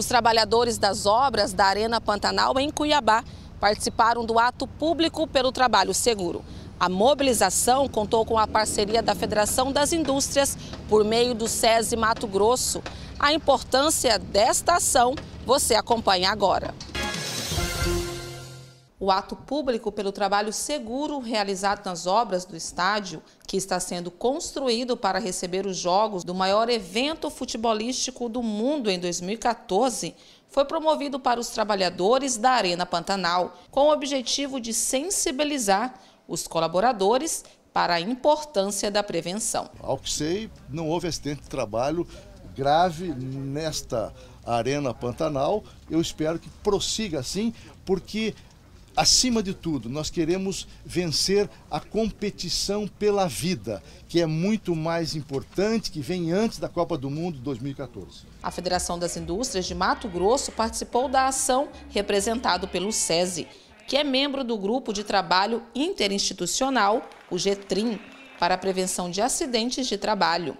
Os trabalhadores das obras da Arena Pantanal, em Cuiabá, participaram do ato público pelo trabalho seguro. A mobilização contou com a parceria da Federação das Indústrias por meio do SESI Mato Grosso. A importância desta ação você acompanha agora. O ato público pelo trabalho seguro realizado nas obras do estádio, que está sendo construído para receber os jogos do maior evento futebolístico do mundo em 2014, foi promovido para os trabalhadores da Arena Pantanal, com o objetivo de sensibilizar os colaboradores para a importância da prevenção. Ao que sei, não houve acidente de trabalho grave nesta Arena Pantanal. Eu espero que prossiga assim, porque acima de tudo, nós queremos vencer a competição pela vida, que é muito mais importante, que vem antes da Copa do Mundo 2014. A Federação das Indústrias de Mato Grosso participou da ação representado pelo SESI, que é membro do Grupo de Trabalho Interinstitucional, o Getrim, para a prevenção de acidentes de trabalho.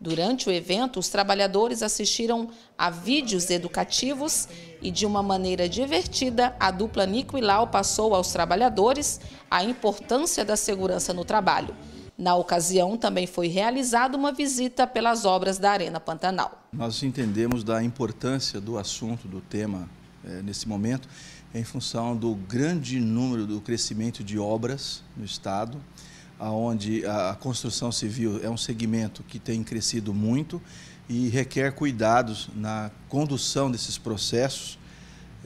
Durante o evento, os trabalhadores assistiram a vídeos educativos e, de uma maneira divertida, a dupla Nico e Lau passou aos trabalhadores a importância da segurança no trabalho. Na ocasião, também foi realizada uma visita pelas obras da Arena Pantanal. Nós entendemos da importância do assunto, do tema, é, nesse momento, em função do grande número do crescimento de obras no Estado onde a construção civil é um segmento que tem crescido muito e requer cuidados na condução desses processos.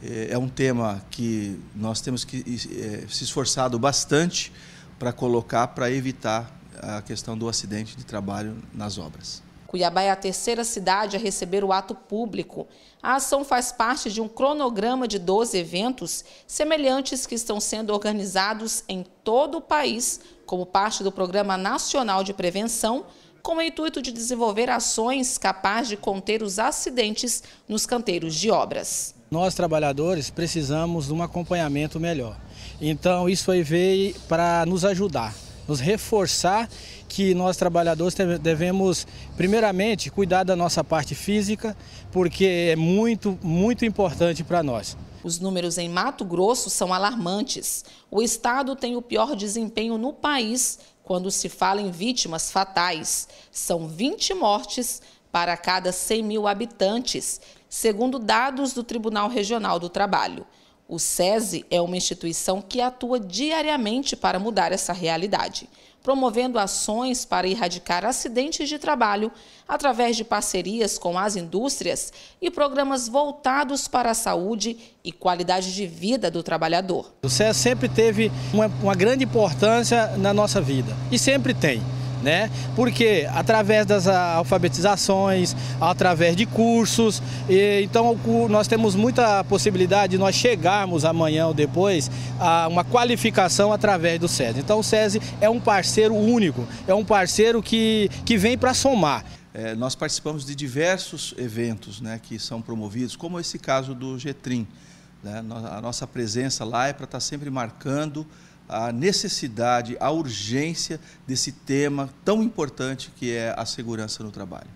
É, é um tema que nós temos que é, se esforçado bastante para colocar para evitar a questão do acidente de trabalho nas obras. Cuiabá é a terceira cidade a receber o ato público. A ação faz parte de um cronograma de 12 eventos semelhantes que estão sendo organizados em todo o país, como parte do Programa Nacional de Prevenção, com o intuito de desenvolver ações capazes de conter os acidentes nos canteiros de obras. Nós, trabalhadores, precisamos de um acompanhamento melhor. Então, isso aí veio para nos ajudar nos reforçar que nós trabalhadores devemos, primeiramente, cuidar da nossa parte física, porque é muito, muito importante para nós. Os números em Mato Grosso são alarmantes. O estado tem o pior desempenho no país quando se fala em vítimas fatais. São 20 mortes para cada 100 mil habitantes, segundo dados do Tribunal Regional do Trabalho. O SESI é uma instituição que atua diariamente para mudar essa realidade, promovendo ações para erradicar acidentes de trabalho através de parcerias com as indústrias e programas voltados para a saúde e qualidade de vida do trabalhador. O SESI sempre teve uma, uma grande importância na nossa vida e sempre tem né? Porque através das alfabetizações, através de cursos, e, então nós temos muita possibilidade de nós chegarmos amanhã ou depois a uma qualificação através do SESI. Então o SESI é um parceiro único, é um parceiro que, que vem para somar. É, nós participamos de diversos eventos né, que são promovidos, como esse caso do Getrim. Né? A nossa presença lá é para estar tá sempre marcando a necessidade, a urgência desse tema tão importante que é a segurança no trabalho.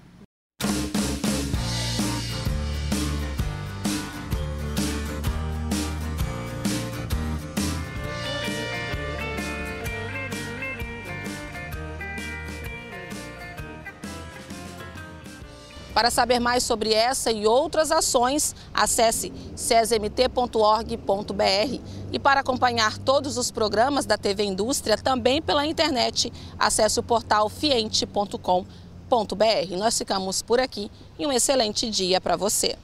Para saber mais sobre essa e outras ações, acesse cesmt.org.br. E para acompanhar todos os programas da TV Indústria, também pela internet, acesse o portal fiente.com.br. Nós ficamos por aqui e um excelente dia para você.